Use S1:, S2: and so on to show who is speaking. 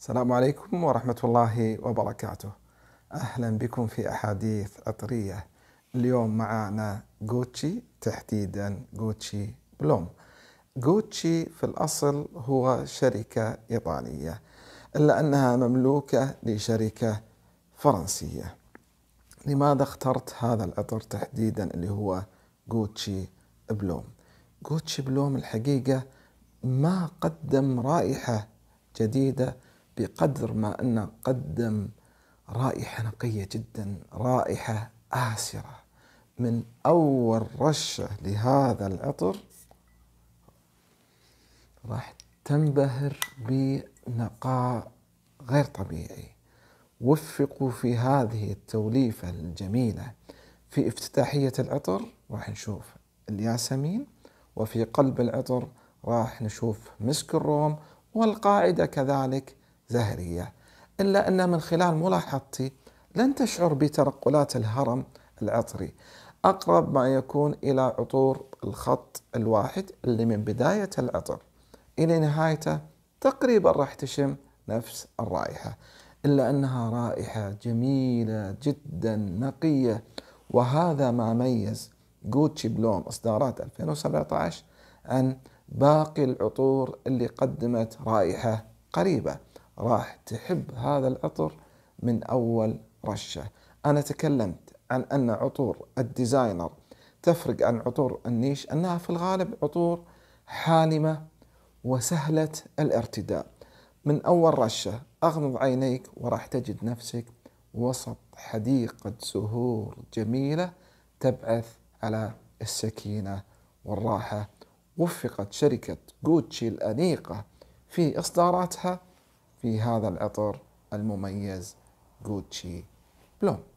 S1: السلام عليكم ورحمة الله وبركاته أهلا بكم في أحاديث عطرية اليوم معنا جوتشي تحديدا جوتشي بلوم جوتشي في الأصل هو شركة إيطالية إلا أنها مملوكة لشركة فرنسية لماذا اخترت هذا العطر تحديدا اللي هو جوتشي بلوم جوتشي بلوم الحقيقة ما قدم رائحة جديدة بقدر ما أنه قدم رائحة نقية جدا رائحة آسرة من أول رشة لهذا العطر راح تنبهر بنقاء غير طبيعي وفقوا في هذه التوليفة الجميلة في افتتاحية العطر راح نشوف الياسمين وفي قلب العطر راح نشوف مسك الروم والقاعدة كذلك زهرية إلا أن من خلال ملاحظتي لن تشعر بتنقلات الهرم العطري أقرب ما يكون إلى عطور الخط الواحد اللي من بداية العطر إلى نهايته تقريبا راح تشم نفس الرائحة إلا أنها رائحة جميلة جدا نقية وهذا ما ميز جوتشي بلوم إصدارات 2017 عن باقي العطور اللي قدمت رائحة قريبة راح تحب هذا العطر من أول رشة أنا تكلمت عن أن عطور الديزاينر تفرق عن عطور النيش أنها في الغالب عطور حالمة وسهلة الارتداء من أول رشة أغمض عينيك وراح تجد نفسك وسط حديقة زهور جميلة تبعث على السكينة والراحة وفقت شركة جوتشي الأنيقة في إصداراتها في هذا العطر المميز جوتشي بلوم